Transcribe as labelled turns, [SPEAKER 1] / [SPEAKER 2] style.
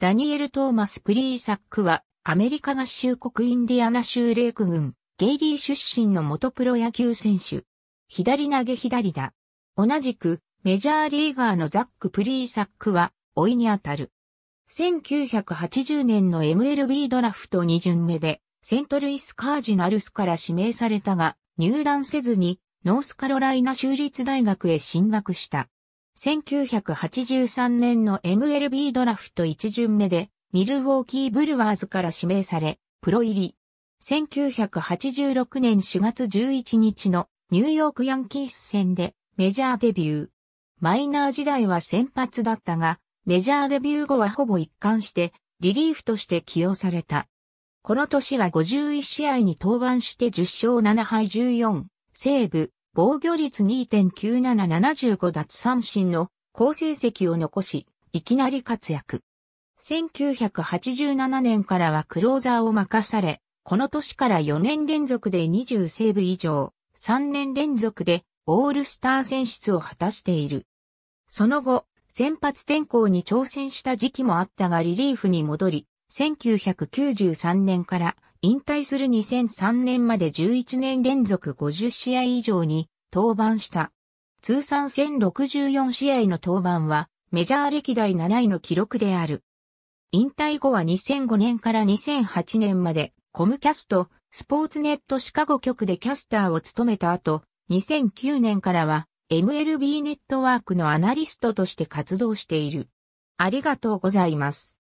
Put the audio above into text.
[SPEAKER 1] ダニエル・トーマス・プリーサックは、アメリカ合衆国インディアナ州レーク郡、ゲイリー出身の元プロ野球選手。左投げ左だ。同じく、メジャーリーガーのザック・プリーサックは、老いにあたる。1980年の MLB ドラフト2巡目で、セントルイス・カージナルスから指名されたが、入団せずに、ノースカロライナ州立大学へ進学した。1983年の MLB ドラフト1巡目で、ミルウォーキー・ブルワーズから指名され、プロ入り。1986年4月11日のニューヨークヤンキース戦でメジャーデビュー。マイナー時代は先発だったが、メジャーデビュー後はほぼ一貫してリリーフとして起用された。この年は51試合に登板して10勝7敗14、セーブ、防御率2.9775奪三振の好成績を残し、いきなり活躍。1987年からはクローザーを任され、この年から4年連続で20セーブ以上、3年連続でオールスター選出を果たしている。その後、先発転向に挑戦した時期もあったがリリーフに戻り、1993年から引退する2003年まで11年連続50試合以上に登板した。通算1064試合の登板はメジャー歴代7位の記録である。引退後は2005年から2008年までコムキャスト、スポーツネットシカゴ局でキャスターを務めた後、2009年からは MLB ネットワークのアナリストとして活動している。ありがとうございます。